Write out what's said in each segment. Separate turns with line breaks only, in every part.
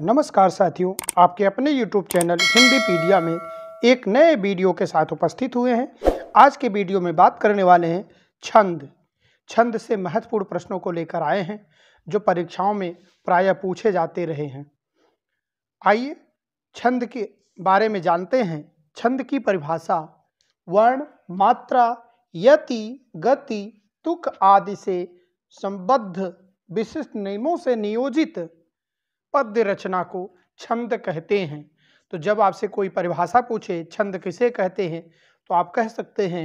नमस्कार साथियों आपके अपने YouTube चैनल हिंदी पीडिया में एक नए वीडियो के साथ उपस्थित हुए हैं आज के वीडियो में बात करने वाले हैं छंद छंद से महत्वपूर्ण प्रश्नों को लेकर आए हैं जो परीक्षाओं में प्रायः पूछे जाते रहे हैं आइए छंद के बारे में जानते हैं छंद की परिभाषा वर्ण मात्रा यति गति तुक आदि से संबद्ध विशिष्ट नियमों से नियोजित पद्य रचना को छंद कहते हैं तो जब आपसे कोई परिभाषा पूछे छंद किसे कहते हैं तो आप कह सकते हैं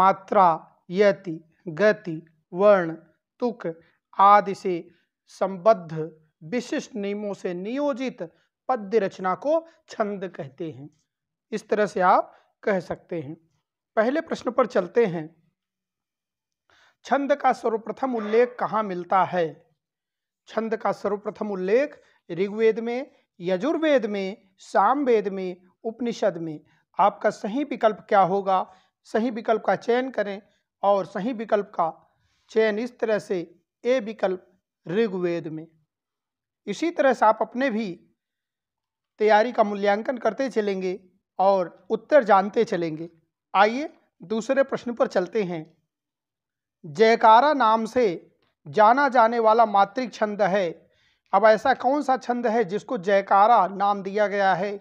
मात्रा यति गति वर्ण तुक आदि से संबद्ध विशिष्ट नियमों से नियोजित पद्य रचना को छंद कहते हैं इस तरह से आप कह सकते हैं पहले प्रश्न पर चलते हैं छंद का सर्वप्रथम उल्लेख कहाँ मिलता है छंद का सर्वप्रथम उल्लेख ऋग्वेद में यजुर्वेद में सामवेद में उपनिषद में आपका सही विकल्प क्या होगा सही विकल्प का चयन करें और सही विकल्प का चयन इस तरह से ए विकल्प ऋग्वेद में इसी तरह से आप अपने भी तैयारी का मूल्यांकन करते चलेंगे और उत्तर जानते चलेंगे आइए दूसरे प्रश्न पर चलते हैं जयकारा नाम से जाना जाने वाला मात्रिक छंद है अब ऐसा कौन सा छंद है जिसको जयकारा नाम दिया गया है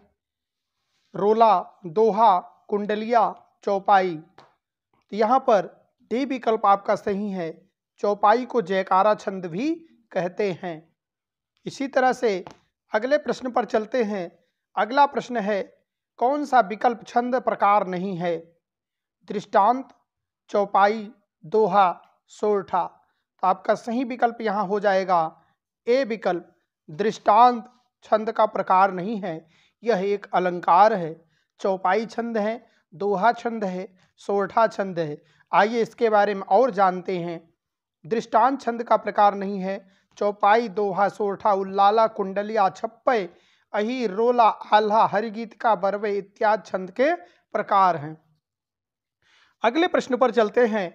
रोला दोहा कुंडलिया चौपाई तो यहाँ पर डी विकल्प आपका सही है चौपाई को जयकारा छंद भी कहते हैं इसी तरह से अगले प्रश्न पर चलते हैं अगला प्रश्न है कौन सा विकल्प छंद प्रकार नहीं है दृष्टांत चौपाई दोहा सोरठा आपका सही विकल्प यहाँ हो जाएगा ए विकल्प दृष्टांत छंद का प्रकार नहीं है यह एक अलंकार है चौपाई छंद है दोहा छंद है सोठा छंद है आइए इसके बारे में और जानते हैं दृष्टांत छंद का प्रकार नहीं है चौपाई दोहा सोठा उल्लाला कुंडलिया छप्पे अही रोला आल्हा हरिगीत का बरवे इत्यादि छंद के प्रकार हैं अगले प्रश्न पर चलते हैं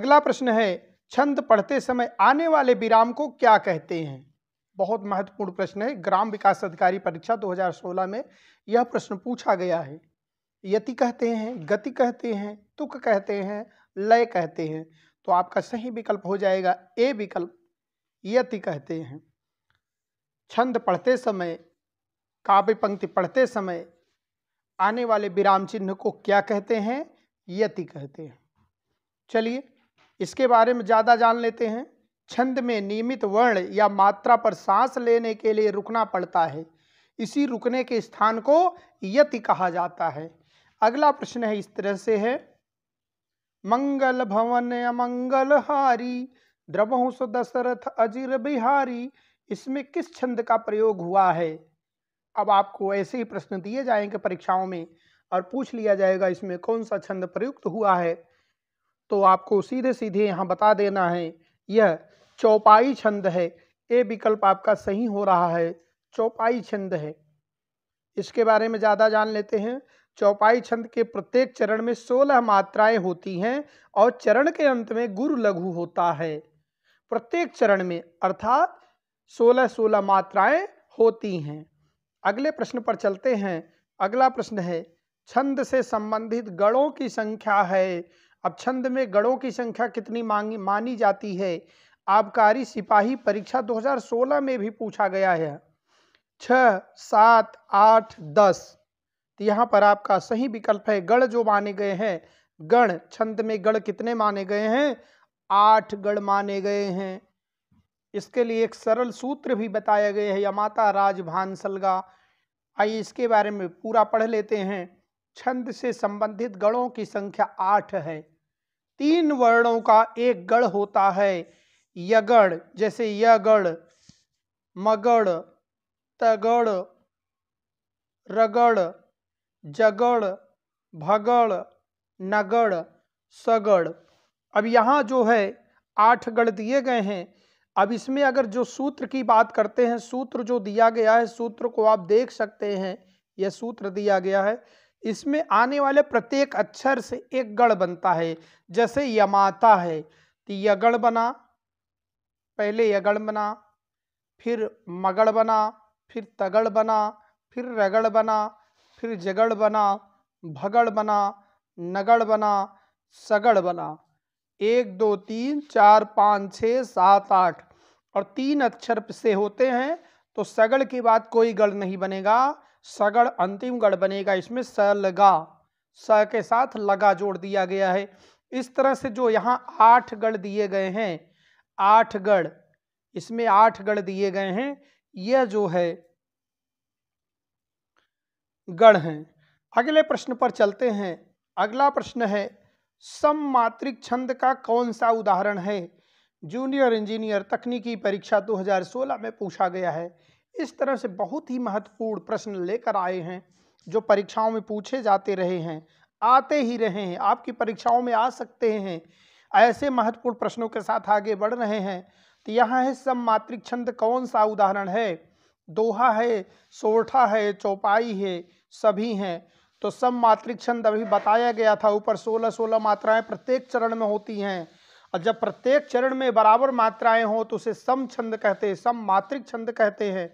अगला प्रश्न है छंद पढ़ते समय आने वाले विराम को क्या कहते हैं बहुत महत्वपूर्ण प्रश्न है ग्राम विकास अधिकारी परीक्षा 2016 में यह प्रश्न पूछा गया है यति कहते हैं गति कहते हैं तुक कहते हैं लय कहते हैं तो आपका सही विकल्प हो जाएगा ए विकल्प यति कहते हैं छंद पढ़ते समय काव्य पंक्ति पढ़ते समय आने वाले विराम चिन्ह को क्या कहते हैं यति कहते हैं चलिए इसके बारे में ज़्यादा जान लेते हैं छंद में नियमित वर्ण या मात्रा पर सांस लेने के लिए रुकना पड़ता है इसी रुकने के स्थान को यति कहा जाता है अगला प्रश्न है इस तरह से है मंगल भवन अमंगल हारी द्रवहुस दशरथ अजीर बिहारी इसमें किस छंद का प्रयोग हुआ है अब आपको ऐसे ही प्रश्न दिए जाएंगे परीक्षाओं में और पूछ लिया जाएगा इसमें कौन सा छंद प्रयुक्त हुआ है तो आपको सीधे सीधे यहाँ बता देना है यह चौपाई छंद है ए विकल्प आपका सही हो रहा है चौपाई छंद है इसके बारे में ज़्यादा जान लेते हैं चौपाई छंद के प्रत्येक चरण में सोलह मात्राएं होती हैं और चरण के अंत में गुरु लघु होता है प्रत्येक चरण में अर्थात सोलह सोलह मात्राएं होती हैं अगले प्रश्न पर चलते हैं अगला प्रश्न है छंद से संबंधित गणों की संख्या है अब छंद में गणों की संख्या कितनी मांगी मानी जाती है आबकारी सिपाही परीक्षा 2016 में भी पूछा गया है छ सात आठ दस तो यहाँ पर आपका सही विकल्प है गण जो माने गए हैं गण छंद में गण कितने माने गए हैं आठ गण माने गए हैं इसके लिए एक सरल सूत्र भी बताया गया है यमाता राज भानसलगा आइए इसके बारे में पूरा पढ़ लेते हैं छंद से संबंधित गणों की संख्या आठ है तीन वर्णों का एक गढ़ होता है यगड़ जैसे यगड़ मगड़ तगड़ रगड़ जगड़ भगड़ नगड़ सगड़ अब यहाँ जो है आठ गढ़ दिए गए हैं अब इसमें अगर जो सूत्र की बात करते हैं सूत्र जो दिया गया है सूत्र को आप देख सकते हैं यह सूत्र दिया गया है इसमें आने वाले प्रत्येक अक्षर से एक गण बनता है जैसे यमाता है तो यगण बना पहले यगण बना फिर मगड़ बना फिर तगड़ बना फिर रगड़ बना फिर जगड़ बना भगड़ बना नगड़ बना सगड़ बना एक दो तीन चार पाँच छः सात आठ और तीन अक्षर से होते हैं तो सगड़ के बाद कोई गढ़ नहीं बनेगा सगण अंतिम गण बनेगा इसमें स लगा स के साथ लगा जोड़ दिया गया है इस तरह से जो यहाँ आठ गढ़ दिए गए हैं आठ गढ़ इसमें आठ गढ़ दिए गए हैं यह जो है गढ़ हैं अगले प्रश्न पर चलते हैं अगला प्रश्न है सममात्रिक छंद का कौन सा उदाहरण है जूनियर इंजीनियर तकनीकी परीक्षा 2016 में पूछा गया है इस तरह से बहुत ही महत्वपूर्ण प्रश्न लेकर आए हैं जो परीक्षाओं में पूछे जाते रहे हैं आते ही रहे हैं आपकी परीक्षाओं में आ सकते हैं ऐसे महत्वपूर्ण प्रश्नों के साथ आगे बढ़ रहे हैं तो यहाँ है सब मात्रिक छंद कौन सा उदाहरण है दोहा है सोठा है चौपाई है सभी हैं तो सब मात्रिक छंद अभी बताया गया था ऊपर सोलह सोलह मात्राएं प्रत्येक चरण में होती हैं और जब प्रत्येक चरण में बराबर मात्राएं हो तो उसे सम छंद कहते हैं सम मात्रिक छंद कहते हैं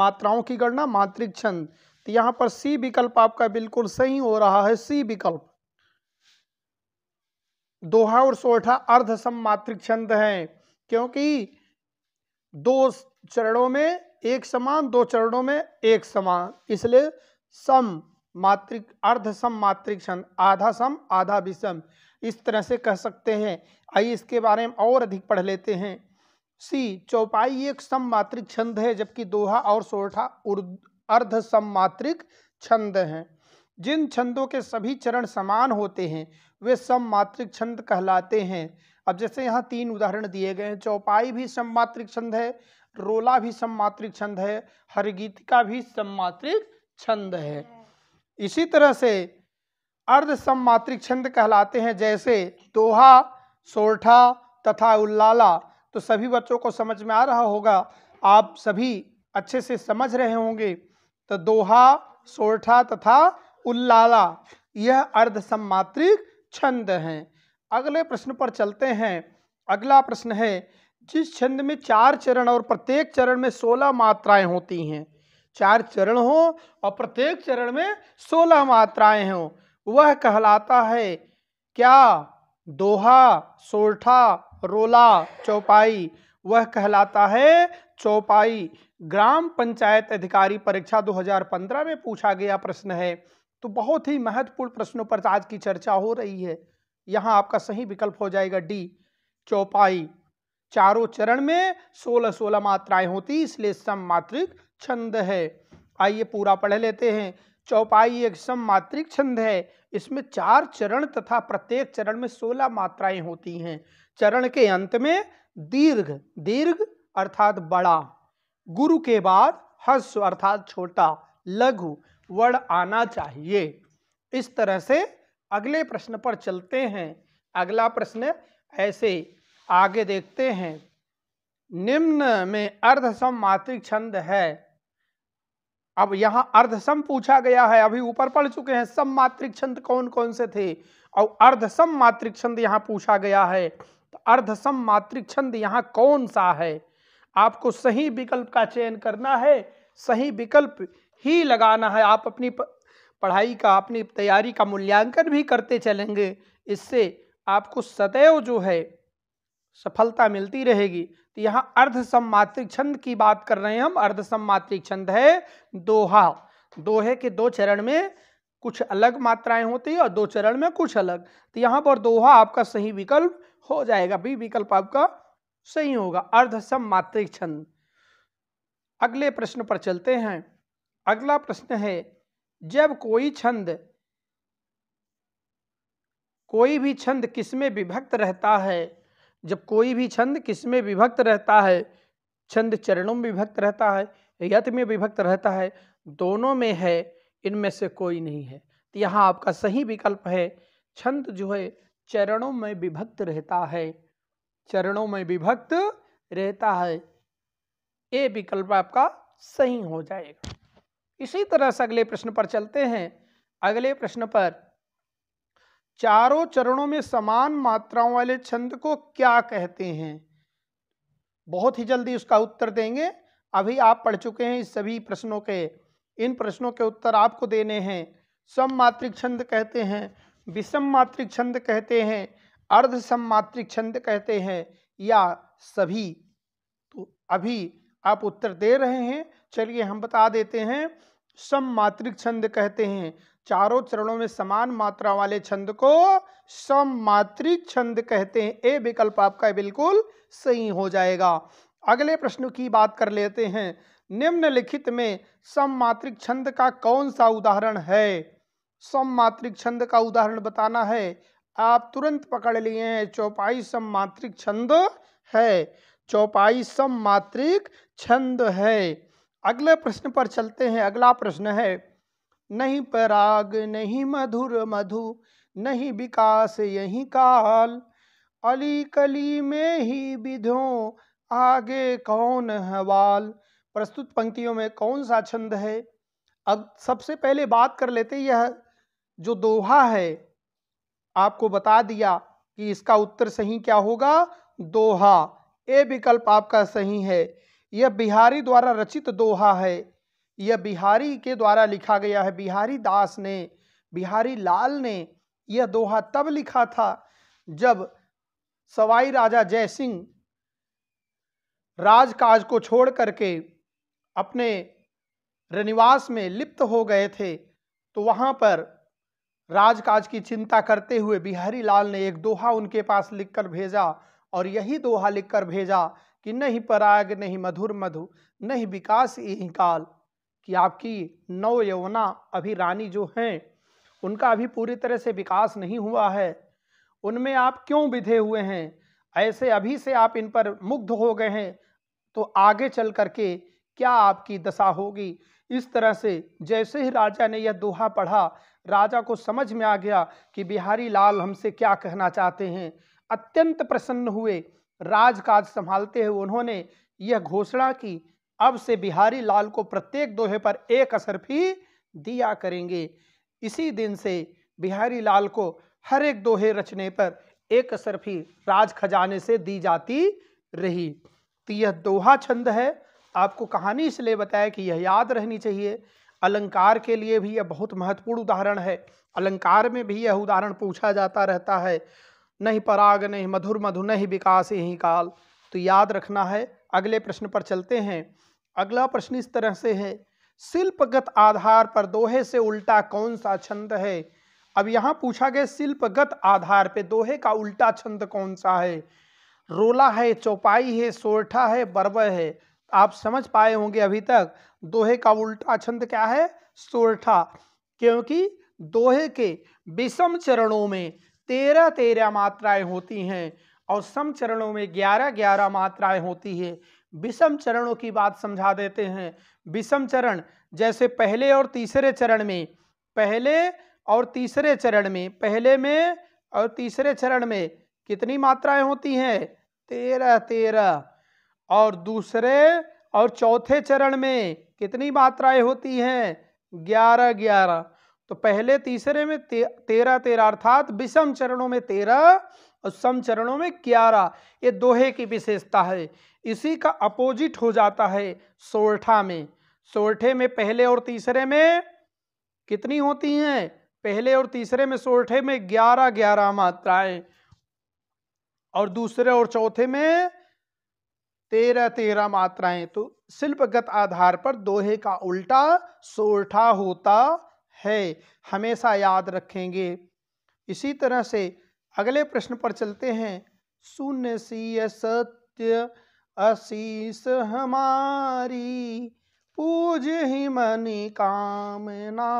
मात्राओं की गणना मात्रिक छंद तो यहाँ पर सी विकल्प आपका बिल्कुल सही हो रहा है सी विकल्प दोहा और सोठा अर्ध सम मात्रिक छंद है क्योंकि दो चरणों में एक समान दो चरणों में एक समान इसलिए सम मात्रिक अर्ध सम मात्रिक छंद आधा सम आधा विषम इस तरह से कह सकते हैं आइए इसके बारे में और अधिक पढ़ लेते हैं सी चौपाई एक सममात्रिक छंद है जबकि दोहा और सोरठा अर्ध सममात्रिक छंद हैं जिन छंदों के सभी चरण समान होते हैं वे सममात्रिक छंद कहलाते हैं अब जैसे यहाँ तीन उदाहरण दिए गए हैं चौपाई भी सममात्रिक छंद है रोला भी सममात्रिक छंद है हरगीतिका भी सममात्रिक छंद है इसी तरह से अर्ध सम्मात्रिक छंद कहलाते हैं जैसे दोहा सोरठा तथा उल्लाला तो सभी बच्चों को समझ में आ रहा होगा आप सभी अच्छे से समझ रहे होंगे तो दोहा सोरठा तथा उल्लाला यह अर्ध सम्मात्रिक छंद हैं अगले प्रश्न पर चलते हैं अगला प्रश्न है जिस छंद में चार चरण और प्रत्येक चरण में सोलह मात्राएं होती हैं चार चरण हो और प्रत्येक चरण में सोलह मात्राएं हों वह कहलाता है क्या दोहा सोरठा रोला चौपाई वह कहलाता है चौपाई ग्राम पंचायत अधिकारी परीक्षा 2015 में पूछा गया प्रश्न है तो बहुत ही महत्वपूर्ण प्रश्नों पर आज की चर्चा हो रही है यहाँ आपका सही विकल्प हो जाएगा डी चौपाई चारों चरण में 16-16 मात्राएं होती इसलिए सम मात्रिक छंद है आइए पूरा पढ़ लेते हैं चौपाई एक सम मात्रिक छंद है इसमें चार चरण तथा प्रत्येक चरण में सोलह मात्राएं होती हैं चरण के अंत में दीर्घ दीर्घ अर्थात बड़ा गुरु के बाद हस्व अर्थात छोटा लघु वर्ण आना चाहिए इस तरह से अगले प्रश्न पर चलते हैं अगला प्रश्न ऐसे आगे देखते हैं निम्न में अर्ध मात्रिक छंद है अब यहाँ अर्धसम पूछा गया है अभी ऊपर पढ़ चुके हैं सम मात्रिक छंद कौन कौन से थे और अर्धसम मात्रिक छंद यहाँ पूछा गया है तो अर्धसम मात्रिक छंद यहाँ कौन सा है आपको सही विकल्प का चयन करना है सही विकल्प ही लगाना है आप अपनी पढ़ाई का अपनी तैयारी का मूल्यांकन भी करते चलेंगे इससे आपको सदैव जो है सफलता मिलती रहेगी तो यहाँ अर्ध सम्मात्रिक छंद की बात कर रहे हैं हम अर्ध सम्मात्रिक छंद है दोहा दोहे के दो चरण में कुछ अलग मात्राएं होती है और दो चरण में कुछ अलग तो यहाँ पर दोहा आपका सही विकल्प हो जाएगा बी विकल्प आपका सही होगा अर्ध सम्मात्रिक छंद अगले प्रश्न पर चलते हैं अगला प्रश्न है जब कोई छंद कोई भी छंद किसमें विभक्त रहता है जब कोई भी छंद किसमें विभक्त रहता है छंद चरणों में विभक्त रहता है यत में विभक्त रहता है दोनों में है इनमें से कोई नहीं है तो यहाँ आपका सही विकल्प है छंद जो है चरणों में विभक्त रहता है चरणों में विभक्त रहता है ये विकल्प आपका सही हो जाएगा इसी तरह से अगले प्रश्न पर चलते हैं अगले प्रश्न पर चारों चरणों में समान मात्राओं वाले छंद को क्या कहते हैं बहुत ही जल्दी उसका उत्तर देंगे अभी आप पढ़ चुके हैं इस सभी प्रश्नों के इन प्रश्नों के उत्तर आपको देने हैं सम मात्रिक छंद कहते हैं विषम मात्रिक छंद कहते हैं अर्ध सममात्रिक छंद कहते हैं या सभी तो अभी आप उत्तर दे रहे हैं चलिए हम बता देते हैं सममात्रिक छंद कहते हैं चारों चरणों में समान मात्रा वाले छंद को सममात्रिक छंद कहते हैं ए विकल्प आपका बिल्कुल सही हो जाएगा अगले प्रश्न की बात कर लेते हैं निम्नलिखित में सममात्रिक छंद का कौन सा उदाहरण है सममात्रिक छंद का उदाहरण बताना है आप तुरंत पकड़ लिए हैं चौपाई सममात्रिक छंद है चौपाई सममात्रिक छंद है अगले प्रश्न पर चलते हैं अगला प्रश्न है नहीं पराग नहीं मधुर मधु नहीं विकास यही काल अली कली में ही विधो आगे कौन हवाल प्रस्तुत पंक्तियों में कौन सा छंद है अब सबसे पहले बात कर लेते यह जो दोहा है आपको बता दिया कि इसका उत्तर सही क्या होगा दोहा ए विकल्प आपका सही है यह बिहारी द्वारा रचित दोहा है यह बिहारी के द्वारा लिखा गया है बिहारी दास ने बिहारी लाल ने यह दोहा तब लिखा था जब सवाई राजा जय सिंह राजकाज को छोड़ करके अपने रनिवास में लिप्त हो गए थे तो वहाँ पर राजकाज की चिंता करते हुए बिहारी लाल ने एक दोहा उनके पास लिखकर भेजा और यही दोहा लिखकर भेजा कि नहीं पराग नहीं मधुर मधु नहीं विकास यही काल कि आपकी नौ यवना अभी रानी जो हैं उनका अभी पूरी तरह से विकास नहीं हुआ है उनमें आप क्यों विधे हुए हैं ऐसे अभी से आप इन पर मुग्ध हो गए हैं तो आगे चल करके क्या आपकी दशा होगी इस तरह से जैसे ही राजा ने यह दोहा पढ़ा राजा को समझ में आ गया कि बिहारी लाल हमसे क्या कहना चाहते हैं अत्यंत प्रसन्न हुए राजकाज संभालते हुए उन्होंने यह घोषणा की अब से बिहारी लाल को प्रत्येक दोहे पर एक असर भी दिया करेंगे इसी दिन से बिहारी लाल को हर एक दोहे रचने पर एक असर भी राज खजाने से दी जाती रही तो यह दोहा छंद है आपको कहानी इसलिए बताया कि यह याद रहनी चाहिए अलंकार के लिए भी यह बहुत महत्वपूर्ण उदाहरण है अलंकार में भी यह उदाहरण पूछा जाता रहता है नहीं पराग नहीं मधुर मधु नहीं विकास यही काल तो याद रखना है अगले प्रश्न पर चलते हैं अगला प्रश्न इस तरह से है शिल्पगत आधार पर दोहे से उल्टा कौन सा छंद है अब यहाँ पूछा गया शिल्पगत आधार पे दोहे का उल्टा छंद कौन सा है रोला है चौपाई है सोरठा है बरब है आप समझ पाए होंगे अभी तक दोहे का उल्टा छंद क्या है सोरठा क्योंकि दोहे के विषम चरणों में तेरह तेरह मात्राएं होती हैं और सम चरणों में ग्यारह ग्यारह मात्राएं होती है विषम चरणों की बात समझा देते हैं विषम चरण जैसे पहले और तीसरे चरण में पहले और तीसरे चरण में पहले में और तीसरे चरण में कितनी मात्राएं होती हैं तेरह तेरह और दूसरे और चौथे चरण में कितनी मात्राएं होती हैं ग्यारह ग्यारह तो पहले तीसरे में ते, तेरह तेरह अर्थात विषम चरणों में तेरह और सम चरणों में ग्यारह ये दोहे की विशेषता है इसी का अपोजिट हो जाता है सोरठा में सोरठे में पहले और तीसरे में कितनी होती हैं पहले और तीसरे में सोरठे में ग्यारह ग्यारह मात्राएं और दूसरे और चौथे में तेरह तेरह मात्राएं तो शिल्पगत आधार पर दोहे का उल्टा सोरठा होता है हमेशा याद रखेंगे इसी तरह से अगले प्रश्न पर चलते हैं शून्य सी सत्य आशीष हमारी पूज ही मनी कामना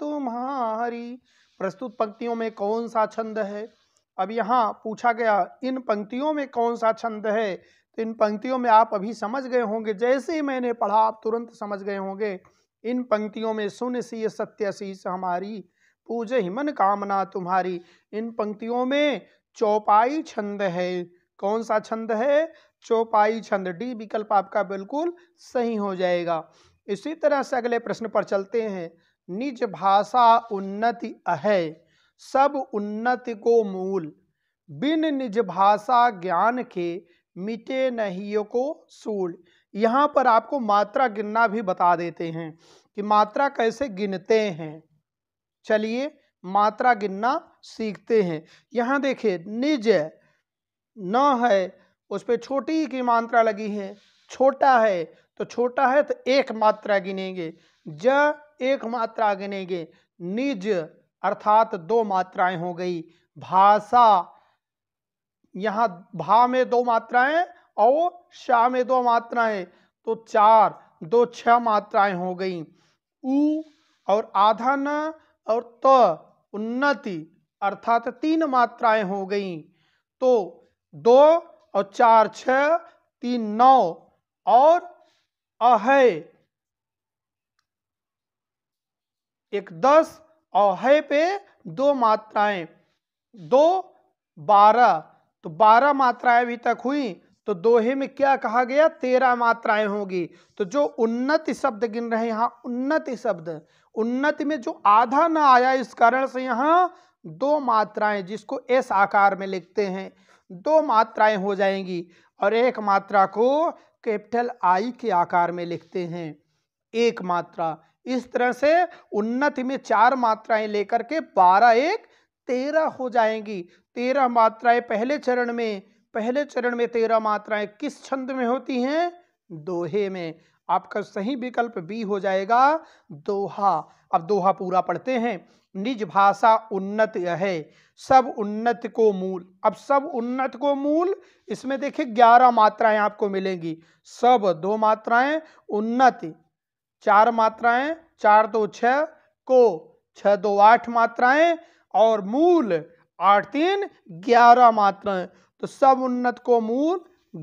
तुम्हारी प्रस्तुत पंक्तियों में कौन सा छंद है अब यहाँ पूछा गया इन पंक्तियों में कौन सा छंद है तो इन पंक्तियों में आप अभी समझ गए होंगे जैसे ही मैंने पढ़ा आप तुरंत समझ गए होंगे इन पंक्तियों में सुन सी सत्य शीस हमारी पूज ही मन कामना तुम्हारी इन पंक्तियों में चौपाई छंद है कौन सा छंद है चौपाई छंद डी विकल्प आपका बिल्कुल सही हो जाएगा इसी तरह से अगले प्रश्न पर चलते हैं निज भाषा उन्नति है सब उन्नति को मूल बिन निज भाषा ज्ञान के मिटे नहीं को सूल यहाँ पर आपको मात्रा गिनना भी बता देते हैं कि मात्रा कैसे गिनते हैं चलिए मात्रा गिनना सीखते हैं यहाँ देखिए निज न है उस पर छोटी की मात्रा लगी है छोटा है तो छोटा है तो एक मात्रा गिनेंगे ज एक मात्रा गिनेंगे निज अर्थात दो मात्राएं हो गई भाषा यहाँ भा में दो मात्राएं और शाह में दो मात्राएं तो चार दो छह मात्राएं हो गई उ और आधा न और त तो, उन्नति अर्थात तीन मात्राएं हो गई तो दो और चार छ तीन नौ और अहय एक दस और है पे दो मात्राएं दो बारह तो बारह मात्राएं अभी तक हुई तो दोहे में क्या कहा गया तेरह मात्राएं होगी तो जो उन्नति शब्द गिन रहे हैं यहाँ उन्नति शब्द उन्नति में जो आधा ना आया इस कारण से यहां दो मात्राएं जिसको एस आकार में लिखते हैं दो मात्राएं हो जाएंगी और एक मात्रा को कैपिटल आई के आकार में लिखते हैं एक मात्रा इस तरह से उन्नति में चार मात्राएं लेकर के बारह एक तेरह हो जाएंगी तेरह मात्राएं पहले चरण में पहले चरण में तेरह मात्राएं किस छंद में होती हैं दोहे में आपका सही विकल्प बी हो जाएगा दोहा अब दोहा पूरा पढ़ते हैं निज भाषा उन्नत है सब उन्नत को मूल अब सब उन्नत को मूल इसमें देखिए ग्यारह मात्राएं आपको मिलेंगी सब दो मात्राएं उन्नत चार मात्राएं चार दो छ को छ दो आठ मात्राएं और मूल आठ तीन ग्यारह मात्राएं तो सब उन्नत को मूल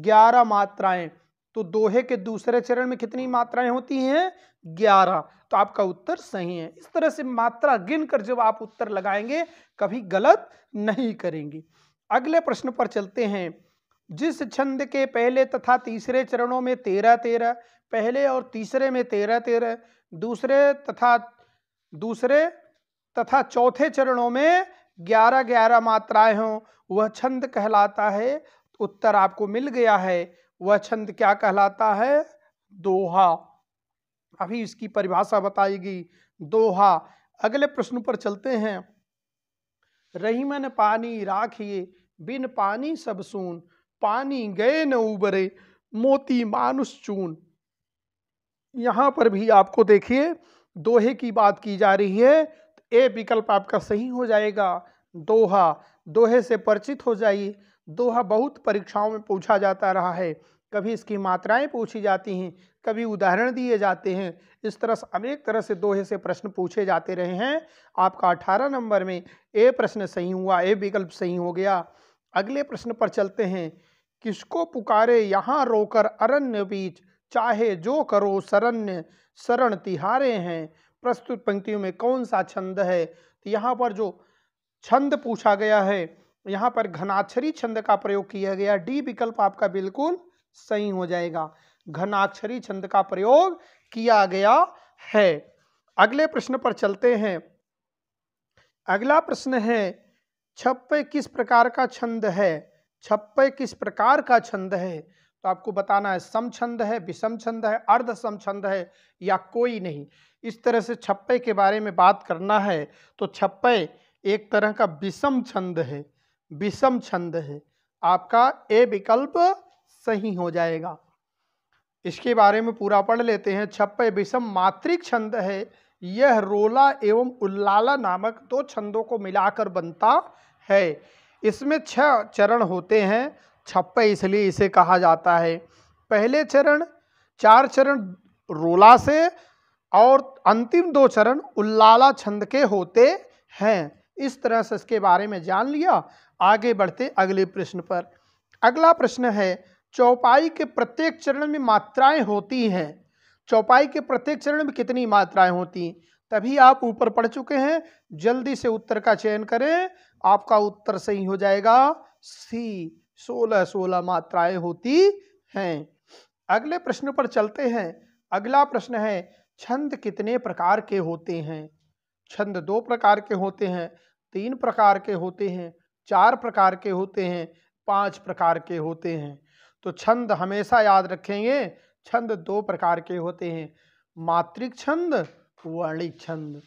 ग्यारह मात्राएं तो दोहे के दूसरे चरण में कितनी मात्राएं होती हैं ग्यारह तो आपका उत्तर सही है इस तरह से मात्रा गिनकर जब आप उत्तर लगाएंगे कभी गलत नहीं करेंगे अगले प्रश्न पर चलते हैं जिस छंद के पहले तथा तीसरे चरणों में तेरह तेरह पहले और तीसरे में तेरह तेरह दूसरे तथा दूसरे तथा चौथे चरणों में ग्यारह ग्यारह मात्राएं हों वह छंद कहलाता है उत्तर आपको मिल गया है वह छंद क्या कहलाता है दोहा अभी इसकी परिभाषा बताएगी दोहा अगले प्रश्न पर चलते हैं रहीमन पानी राखिए बिन पानी सब सुन पानी गए न उबरे मोती मानुष चून यहाँ पर भी आपको देखिए दोहे की बात की जा रही है तो ए विकल्प आपका सही हो जाएगा दोहा दोहे से परिचित हो जाइए दोहा बहुत परीक्षाओं में पूछा जाता रहा है कभी इसकी मात्राएं पूछी जाती हैं कभी उदाहरण दिए जाते हैं इस तरह से अनेक तरह से दोहे से प्रश्न पूछे जाते रहे हैं आपका अठारह नंबर में ए प्रश्न सही हुआ ए विकल्प सही हो गया अगले प्रश्न पर चलते हैं किसको पुकारे यहाँ रोकर अरण्य बीच चाहे जो करो शरण्य शरण तिहारे हैं प्रस्तुत पंक्तियों में कौन सा छंद है तो यहाँ पर जो छंद पूछा गया है यहाँ पर घनाक्षरी छंद का प्रयोग किया गया डी विकल्प आपका बिल्कुल सही हो जाएगा घनाक्षरी छंद का प्रयोग किया गया है अगले प्रश्न पर चलते हैं अगला प्रश्न है छप्पे किस प्रकार का छंद है छप्पे किस प्रकार का छंद है तो आपको बताना है सम छंद है विषम छंद है अर्ध सम छंद है या कोई नहीं इस तरह से छप्पे के बारे में बात करना है तो छप्पे एक तरह का विषम छंद है विषम छंद है आपका ए विकल्प सही हो जाएगा इसके बारे में पूरा पढ़ लेते हैं छप्पे विषम मात्रिक छंद है यह रोला एवं उल्लाला नामक दो छंदों को मिलाकर बनता है इसमें छह चरण होते हैं छप्पे इसलिए इसे कहा जाता है पहले चरण चार चरण रोला से और अंतिम दो चरण उल्लाला छंद के होते हैं इस तरह से इसके बारे में जान लिया आगे बढ़ते अगले प्रश्न पर अगला प्रश्न है चौपाई के प्रत्येक चरण में मात्राएं होती हैं चौपाई के प्रत्येक चरण में कितनी मात्राएं होती तभी आप ऊपर पढ़ चुके हैं जल्दी से उत्तर का चयन करें आपका उत्तर सही हो जाएगा सी सोलह सोलह मात्राएं होती हैं अगले प्रश्न पर चलते हैं अगला प्रश्न है छंद कितने प्रकार के होते हैं छंद दो प्रकार के होते हैं तीन प्रकार के होते हैं चार प्रकार के होते हैं पांच प्रकार के होते हैं तो छंद हमेशा याद रखेंगे छंद दो प्रकार के होते हैं मात्रिक छंद वर्णिक छंद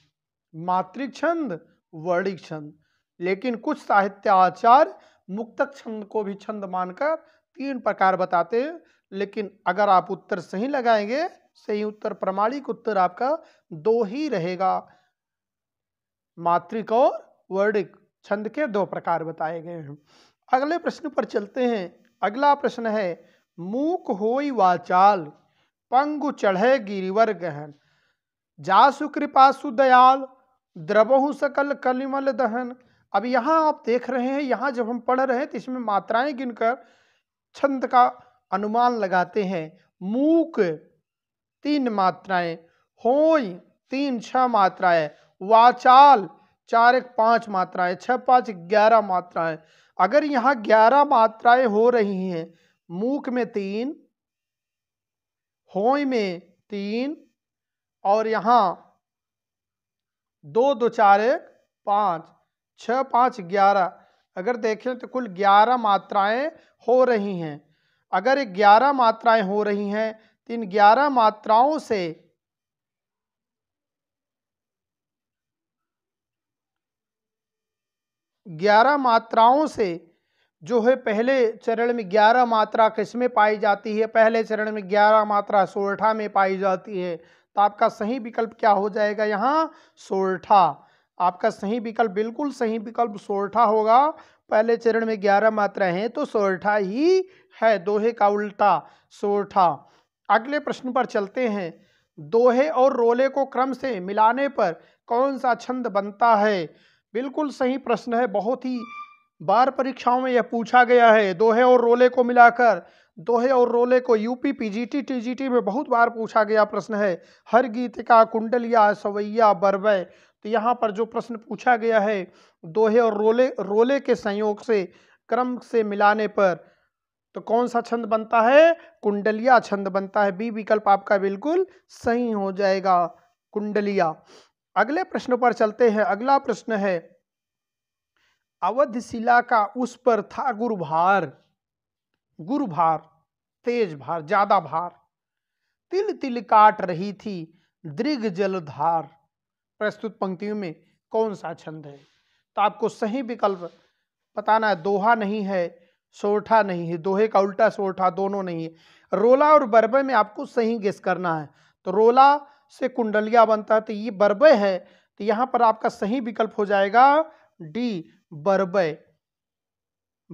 मात्रिक छंद वर्णिक छंद लेकिन कुछ साहित्य आचार्य मुक्तक छंद को भी छंद मानकर तीन प्रकार बताते हैं लेकिन अगर आप उत्तर सही लगाएंगे सही उत्तर प्रमाणिक उत्तर आपका दो ही रहेगा मात्रिक और वर्णिक छंद के दो प्रकार बताए गए हैं अगले प्रश्न पर चलते हैं अगला प्रश्न है मूक होई वाचाल पंगु चढ़े गिरिवर गहन जासु कृपासु दयाल द्रवहु सकल कलिमल दहन अब यहाँ आप देख रहे हैं यहाँ जब हम पढ़ रहे हैं तो इसमें मात्राएं गिनकर छंद का अनुमान लगाते हैं मूक तीन मात्राएं होई तीन छह मात्राएं वाचाल चार एक पाँच मात्राएं छः पाँच ग्यारह मात्राएं अगर यहाँ ग्यारह मात्राएं हो रही हैं मूक में तीन होय में तीन और यहाँ दो दो चार एक पाँच छः पाँच ग्यारह अगर देखें तो कुल ग्यारह मात्राएं हो रही हैं अगर ग्यारह मात्राएं हो रही हैं तो इन ग्यारह मात्राओं से ग्यारह मात्राओं से जो है पहले चरण में ग्यारह मात्रा किस में पाई जाती है पहले चरण में ग्यारह मात्रा सोरठा में पाई जाती है तो आपका सही विकल्प क्या हो जाएगा यहाँ सोरठा आपका सही विकल्प बिल्कुल सही विकल्प सोरठा होगा पहले चरण में ग्यारह मात्रा हैं तो सोरठा ही है दोहे का उल्टा सोरठा अगले प्रश्न पर चलते हैं दोहे और रोले को क्रम से मिलाने पर कौन सा छंद बनता है बिल्कुल सही प्रश्न है बहुत ही बार परीक्षाओं में यह पूछा गया है दोहे और रोले को मिलाकर दोहे और रोले को यूपी पीजीटी टीजीटी में बहुत बार पूछा गया प्रश्न है हर गीत का कुंडलिया सवैया बरवय तो यहाँ पर जो प्रश्न पूछा गया है दोहे और रोले रोले के संयोग से क्रम से मिलाने पर तो कौन सा छंद बनता है कुंडलिया छंद बनता है बी विकल्प आपका बिल्कुल सही हो जाएगा कुंडलिया अगले प्रश्न पर चलते हैं अगला प्रश्न है अवध शिला का उस पर था गुरुभार गुरुभार तेज भार ज्यादा भार तिल तिल काट रही थी दीर्घ जलधार प्रस्तुत पंक्तियों में कौन सा छंद है तो आपको सही विकल्प बताना है दोहा नहीं है सोठा नहीं है दोहे का उल्टा सोठा दोनों नहीं है रोला और बर्बे में आपको सही गेस करना है तो रोला से कुंडलिया बनता है तो ये बरबय है तो यहाँ पर आपका सही विकल्प हो जाएगा डी बरबय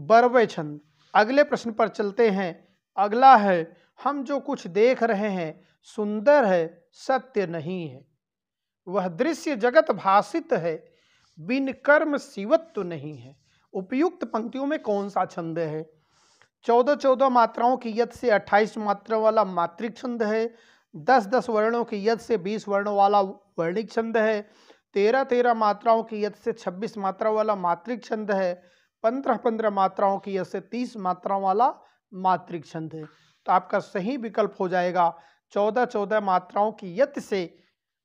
बरबय छंद अगले प्रश्न पर चलते हैं अगला है हम जो कुछ देख रहे हैं सुंदर है सत्य नहीं है वह दृश्य जगत भाषित है बिन कर्म शिवत्व नहीं है उपयुक्त पंक्तियों में कौन सा छंद है चौदह चौदह मात्राओं की यत से अट्ठाईस मात्रा वाला मात्रिक छंद है दस दस वर्णों की यद से बीस वर्णों वाला वर्णिक छंद है तेरह तेरह मात्राओं की यद से छब्बीस मात्रा वाला मात्रिक छंद है पंद्रह पंद्रह मात्राओं की यद से तीस मात्राओं वाला मात्रिक छंद है तो आपका सही विकल्प हो जाएगा चौदह चौदह मात्राओं की यत से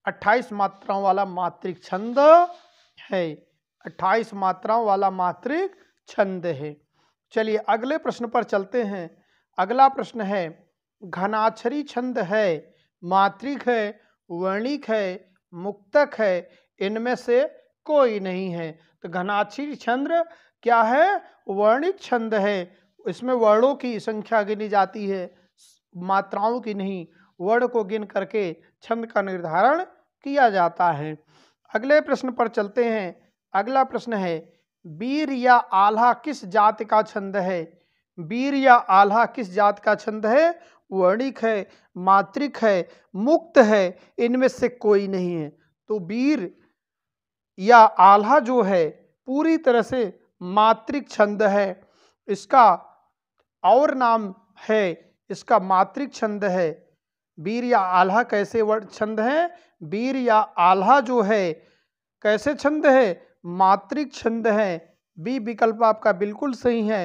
अट्ठाईस मात्राओं वाला मात्रिक छंद है अट्ठाईस मात्राओं वाला मात्रिक छंद है चलिए अगले प्रश्न पर चलते हैं अगला प्रश्न है घनाक्षरी छंद है मात्रिक है वर्णिक है मुक्तक है इनमें से कोई नहीं है तो घनाक्षर छंद क्या है वर्णिक छंद है इसमें वर्णों की संख्या गिनी जाती है मात्राओं की नहीं वर्ण को गिन करके छंद का निर्धारण किया जाता है अगले प्रश्न पर चलते हैं अगला प्रश्न है बीर या आल्हा किस जात का छंद है बीर या आल्हा किस जात का छंद है वर्णिक है मात्रिक है मुक्त है इनमें से कोई नहीं है तो वीर या आल्हा जो है पूरी तरह से मात्रिक छंद है इसका और नाम है इसका मात्रिक छंद है वीर या आल्हा कैसे वर्ण छंद है वीर या आल्हा जो है कैसे छंद है मात्रिक छंद है बी विकल्प आपका बिल्कुल सही है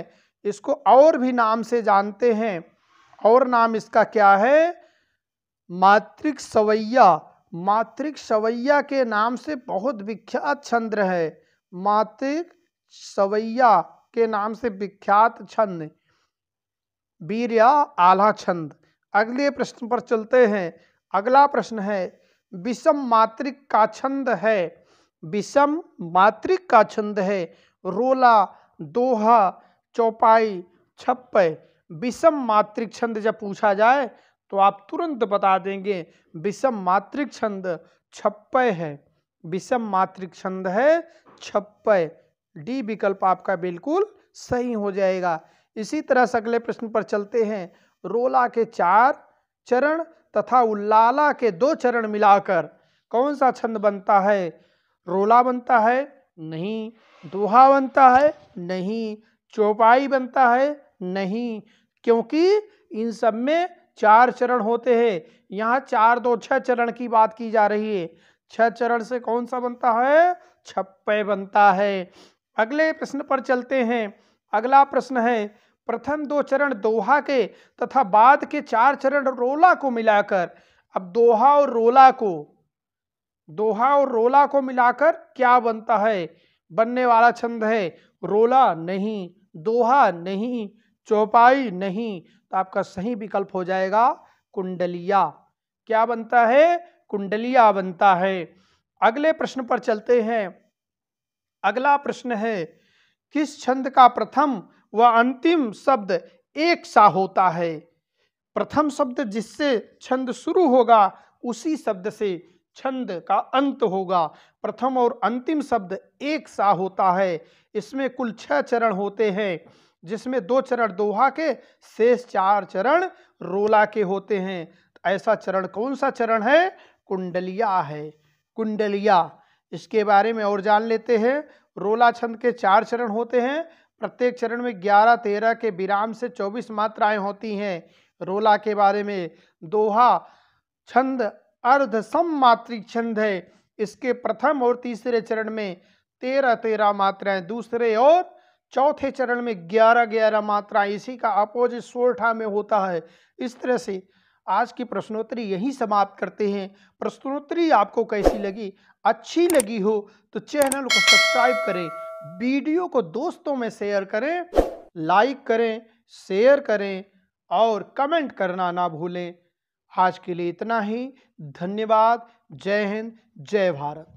इसको और भी नाम से जानते हैं और नाम इसका क्या है मातृक सवैया मातृक सवैया के नाम से बहुत विख्यात छंद है मातृक सवैया के नाम से विख्यात छंद वीर या आला छंद अगले प्रश्न पर चलते हैं अगला प्रश्न है विषम मातृक का छंद है विषम मातृक का छंद है रोला दोहा चौपाई छप्पे विषम मात्रिक छंद जब पूछा जाए तो आप तुरंत बता देंगे विषम मात्रिक छंद छप्पय है विषम मात्रिक छंद है छप्पय डी विकल्प आपका बिल्कुल सही हो जाएगा इसी तरह से अगले प्रश्न पर चलते हैं रोला के चार चरण तथा उल्लाला के दो चरण मिलाकर कौन सा छंद बनता है रोला बनता है नहीं दोहा बनता है नहीं चौपाई बनता है नहीं क्योंकि इन सब में चार चरण होते हैं यहाँ चार दो छ चरण की बात की जा रही है छ चरण से कौन सा बनता है छप्पे बनता है अगले प्रश्न पर चलते हैं अगला प्रश्न है प्रथम दो चरण दोहा के तथा बाद के चार चरण रोला को मिलाकर अब दोहा और रोला को दोहा और रोला को मिलाकर क्या बनता है बनने वाला छंद है रोला नहीं दोहा नहीं चौपाई नहीं तो आपका सही विकल्प हो जाएगा कुंडलिया क्या बनता है कुंडलिया बनता है अगले प्रश्न पर चलते हैं अगला प्रश्न है किस छंद का प्रथम व अंतिम शब्द एक सा होता है प्रथम शब्द जिससे छंद शुरू होगा उसी शब्द से छंद का अंत होगा प्रथम और अंतिम शब्द एक सा होता है इसमें कुल छह चरण होते हैं जिसमें दो चरण दोहा के शेष चार चरण रोला के होते हैं ऐसा चरण कौन सा चरण है कुंडलिया है कुंडलिया इसके बारे में और जान लेते हैं रोला छंद के चार चरण होते हैं प्रत्येक चरण में ग्यारह तेरह के विराम से चौबीस मात्राएं होती हैं रोला के बारे में दोहा छंद अर्ध सममात्रिक छंद है इसके प्रथम और तीसरे चरण में तेरह तेरह मात्राएं दूसरे और चौथे चरण में ग्यारह ग्यारह मात्रा इसी का अपोजिट सोरठा में होता है इस तरह से आज की प्रश्नोत्तरी यही समाप्त करते हैं प्रश्नोत्तरी आपको कैसी लगी अच्छी लगी हो तो चैनल को सब्सक्राइब करें वीडियो को दोस्तों में शेयर करें लाइक करें शेयर करें और कमेंट करना ना भूलें आज के लिए इतना ही धन्यवाद जय हिंद जय भारत